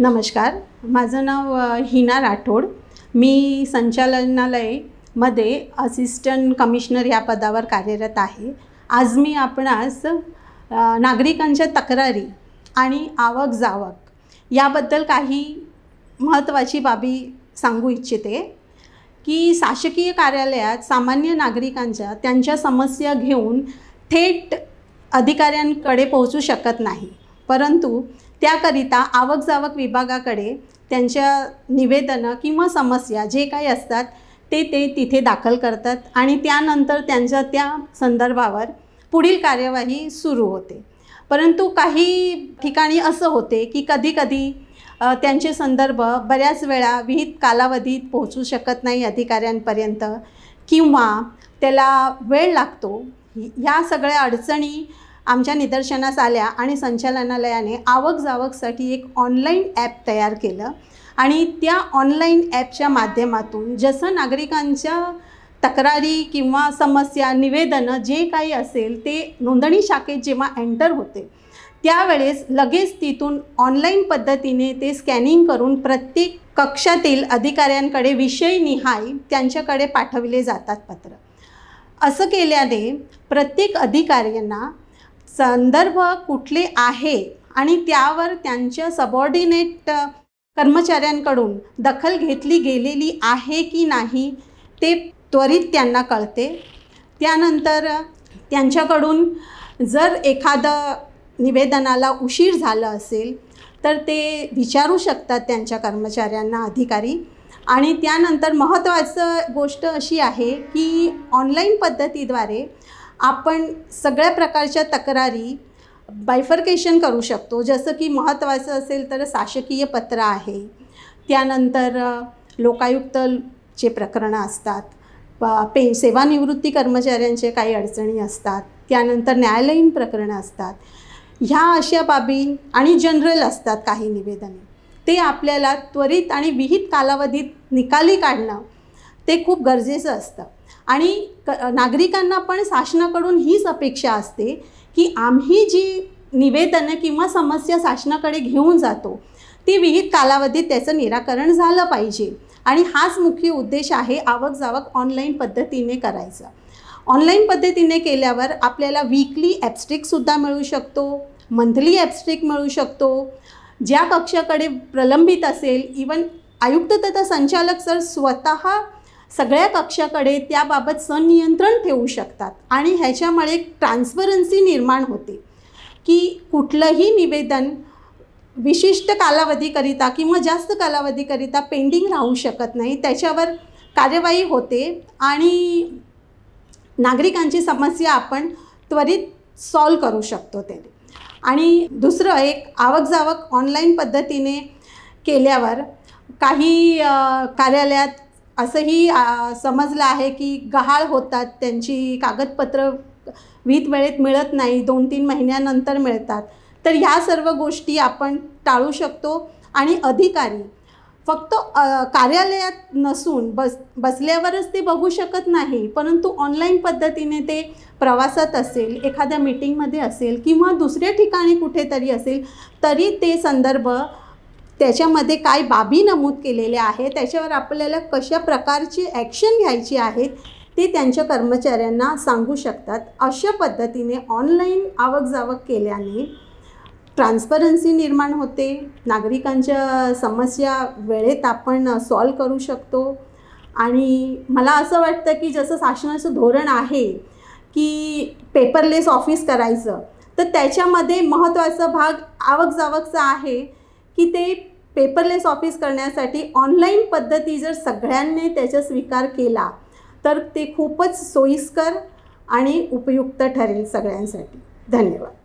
नमस्कार माझं नाव हिना राठोड मी संचालनालयमध्ये असिस्टंट कमिशनर या पदावर कार्यरत आहे आज मी आपणास नागरिकांच्या तक्रारी आणि आवक जावक याबद्दल काही महत्त्वाची बाबी सांगू इच्छिते की शासकीय कार्यालयात सामान्य नागरिकांच्या त्यांच्या समस्या घेऊन थेट अधिकाऱ्यांकडे पोहोचू शकत नाही परंतु त्याकरिता आवक जावक विभागाकडे त्यांच्या निवेदनं किंवा समस्या जे काही असतात ते ते तिथे दाखल करतात आणि त्यानंतर त्यांच्या त्या संदर्भावर पुढील कार्यवाही सुरू होते परंतु काही ठिकाणी असं होते की कधीकधी त्यांचे संदर्भ बऱ्याच वेळा विहित कालावधीत पोहोचू शकत नाही अधिकाऱ्यांपर्यंत किंवा त्याला वेळ लागतो ह्या सगळ्या अडचणी आमच्या निदर्शनास आल्या आणि संचालनालयाने आवक जावकसाठी एक ऑनलाईन ॲप तयार केलं आणि त्या ऑनलाईन ॲपच्या माध्यमातून जसं नागरिकांच्या तक्रारी किंवा समस्या निवेदनं जे काही असेल ते नोंदणी शाखेत जेव्हा एंटर होते त्यावेळेस लगेच तिथून ऑनलाईन पद्धतीने ते स्कॅनिंग करून प्रत्येक कक्षातील अधिकाऱ्यांकडे विषयनिहाय त्यांच्याकडे पाठवले जातात पत्र असं केल्याने प्रत्येक अधिकाऱ्यांना संदर्भ कुठले आहे आणि त्यावर त्यांच्या सबॉर्डिनेट कर्मचाऱ्यांकडून दखल घेतली गेलेली आहे की नाही ते त्वरित त्यांना कळते त्यानंतर त्यांच्याकडून जर एखादं निवेदनाला उशीर झालं असेल तर ते विचारू शकतात त्यांच्या कर्मचाऱ्यांना अधिकारी आणि त्यानंतर महत्त्वाचं गोष्ट अशी आहे की ऑनलाईन पद्धतीद्वारे आपण सगळ्या प्रकारच्या तक्रारी बायफर्केशन करू शकतो जसं की महत्त्वाचं असेल तर शासकीय पत्र आहे त्यानंतर लोकायुक्तचे प्रकरणं असतात पे सेवानिवृत्ती कर्मचाऱ्यांचे काही अडचणी असतात त्यानंतर न्यायालयीन प्रकरणं असतात ह्या अशा बाबी आणि जनरल असतात काही निवेदने ते आपल्याला त्वरित आणि विहित कालावधीत निकाली काढणं ते खूप गरजेचं असतं आणि क नागरिकांना पण शासनाकडून हीच अपेक्षा असते की आम्ही जी निवेदनं किंवा समस्या शासनाकडे घेऊन जातो ती विहित कालावधीत त्याचं निराकरण झालं पाहिजे आणि हाच मुख्य उद्देश आहे आवक जावक ऑनलाईन पद्धतीने करायचा ऑनलाईन पद्धतीने केल्यावर आपल्याला वीकली ॲबस्ट्रिकसुद्धा मिळू शकतो मंथली ॲबस्ट्रिक मिळू शकतो ज्या कक्षाकडे प्रलंबित असेल इवन आयुक्त तथा संचालक सर स्वतः सगळ्या कक्षाकडे त्याबाबत संनियंत्रण ठेवू शकतात आणि ह्याच्यामुळे एक ट्रान्सपरन्सी निर्माण होते की कुठलंही निवेदन विशिष्ट कालावधीकरिता किंवा जास्त कालावधीकरिता पेंडिंग राहू शकत नाही त्याच्यावर कार्यवाही होते आणि नागरिकांची समस्या आपण त्वरित सॉल्व करू शकतो त्याने आणि दुसरं एक आवक जावक ऑनलाईन पद्धतीने केल्यावर काही कार्यालयात असंही समजलं आहे की गहाळ होतात त्यांची कागदपत्र वीत वेळेत मिळत नाही दोन तीन महिन्यानंतर मिळतात तर ह्या सर्व गोष्टी आपण टाळू शकतो आणि अधिकारी फक्त कार्यालयात नसून बस बसल्यावरच ते बघू शकत नाही परंतु ऑनलाईन पद्धतीने ते प्रवासात असेल एखाद्या मीटिंगमध्ये असेल किंवा दुसऱ्या ठिकाणी कुठेतरी असेल तरी ते संदर्भ त्याच्यामध्ये काय बाबी नमूद केलेल्या आहेत त्याच्यावर आपल्याला कशा प्रकारची ॲक्शन घ्यायची आहेत ते त्यांच्या कर्मचाऱ्यांना सांगू शकतात अशा पद्धतीने ऑनलाईन आवक जावक केल्याने ट्रान्सपरन्सी निर्माण होते नागरिकांच्या समस्या वेळेत आपण सॉल्व करू शकतो आणि मला असं वाटतं की जसं शासनाचं धोरण आहे की पेपरलेस ऑफिस करायचं तर त्याच्यामध्ये महत्त्वाचा भाग आवक जावकचा आहे की ते पेपरलेस ऑफिस करण्यासाठी ऑनलाईन पद्धती जर सगळ्यांनी त्याचा स्वीकार केला तर ते खूपच सोयीस्कर आणि उपयुक्त ठरेल सगळ्यांसाठी धन्यवाद